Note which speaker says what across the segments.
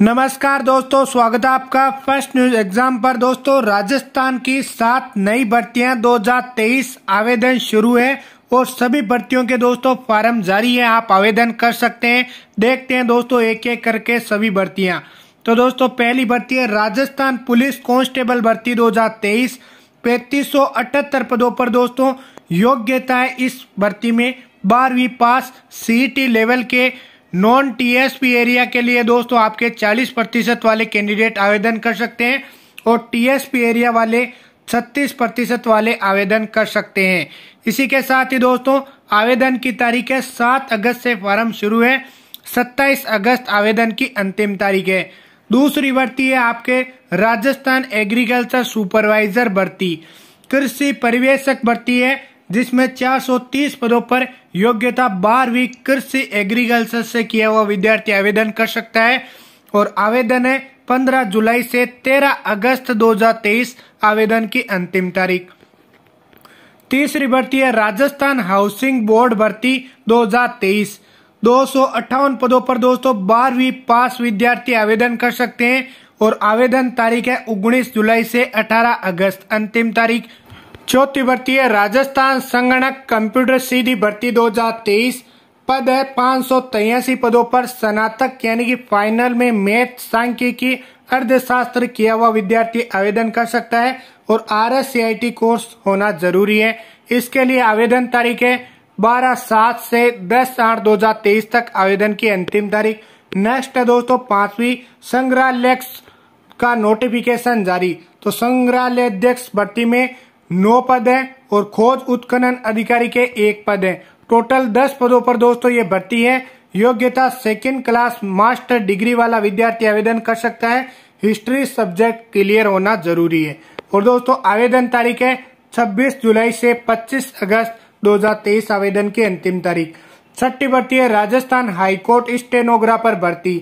Speaker 1: नमस्कार दोस्तों स्वागत है आपका फर्स्ट न्यूज एग्जाम पर दोस्तों राजस्थान की सात नई भर्तियां 2023 आवेदन शुरू है और सभी भर्तियों के दोस्तों फॉर्म जारी है आप आवेदन कर सकते हैं देखते हैं दोस्तों एक एक करके सभी भर्तियां तो दोस्तों पहली भर्ती है राजस्थान पुलिस कांस्टेबल भर्ती 2023 हजार तेईस पदों पर दोस्तों योग्यता है इस भर्ती में बारहवीं पास सीईटी लेवल e के नॉन टीएसपी एरिया के लिए दोस्तों आपके 40 प्रतिशत वाले कैंडिडेट आवेदन कर सकते हैं और टीएसपी एरिया वाले 36 प्रतिशत वाले आवेदन कर सकते हैं इसी के साथ ही दोस्तों आवेदन की तारीख है सात अगस्त से फॉर्म शुरू है सत्ताईस अगस्त आवेदन की अंतिम तारीख है दूसरी भर्ती है आपके राजस्थान एग्रीकल्चर सुपरवाइजर भर्ती कृषि परिवेशक भर्ती है जिसमें 430 पदों पर योग्यता बारहवीं कृषि एग्रीकल्चर से किया हुआ विद्यार्थी आवेदन कर सकता है और आवेदन है 15 जुलाई से 13 अगस्त 2023 आवेदन की अंतिम तारीख तीसरी भर्ती है राजस्थान हाउसिंग बोर्ड भर्ती 2023 दो पदों पर दोस्तों बारहवीं पास विद्यार्थी आवेदन कर सकते हैं और आवेदन तारीख है उन्नीस जुलाई से 18 अगस्त अंतिम तारीख चौथी भर्ती है राजस्थान संगणक कंप्यूटर सीधी भर्ती 2023 पद है पांच पदों पर स्नातक यानी कि फाइनल में मैथ सांख्यिकी अर्थशास्त्र किया हुआ विद्यार्थी आवेदन कर सकता है और आर एस कोर्स होना जरूरी है इसके लिए आवेदन तारीख है बारह सात से दस आठ दो हजार तेईस तक आवेदन की अंतिम तारीख नेक्स्ट है दोस्तों पांचवी संग्रहालय का नोटिफिकेशन जारी तो संग्रहालय अध्यक्ष भर्ती में नौ पद हैं और खोज उत्खनन अधिकारी के एक पद हैं टोटल दस पदों पर दोस्तों ये भर्ती है योग्यता सेकेंड क्लास मास्टर डिग्री वाला विद्यार्थी आवेदन कर सकता है हिस्ट्री सब्जेक्ट क्लियर होना जरूरी है और दोस्तों आवेदन तारीख है 26 जुलाई से 25 अगस्त 2023 आवेदन की अंतिम तारीख छठी भर्ती है राजस्थान हाईकोर्ट स्टेनोग्राफर भर्ती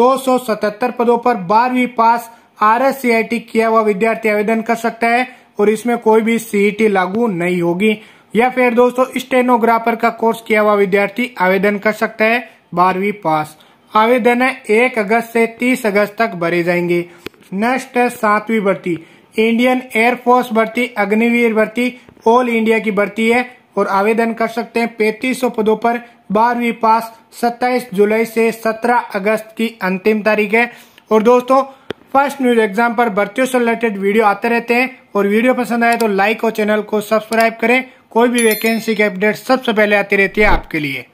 Speaker 1: 277 पदों पर बारहवीं पास आर किया हुआ विद्यार्थी आवेदन कर सकता है और इसमें कोई भी सीईटी लागू नहीं होगी या फिर दोस्तों स्टेनोग्राफर का कोर्स किया हुआ विद्यार्थी आवेदन कर सकता है बारहवीं पास आवेदन है एक अगस्त से तीस अगस्त तक भरे जाएंगे नेक्स्ट है सातवीं भर्ती इंडियन एयरफोर्स भर्ती अग्निवीर भर्ती ऑल इंडिया की भर्ती है और आवेदन कर सकते हैं पैतीस सौ पदों पर बारहवीं पास 27 जुलाई से 17 अगस्त की अंतिम तारीख है और दोस्तों फर्स्ट न्यूज एग्जाम पर भर्तियों से रिलेटेड वीडियो आते रहते हैं और वीडियो पसंद आए तो लाइक और चैनल को सब्सक्राइब करें कोई भी वैकेंसी की अपडेट सबसे पहले आती रहती है आपके लिए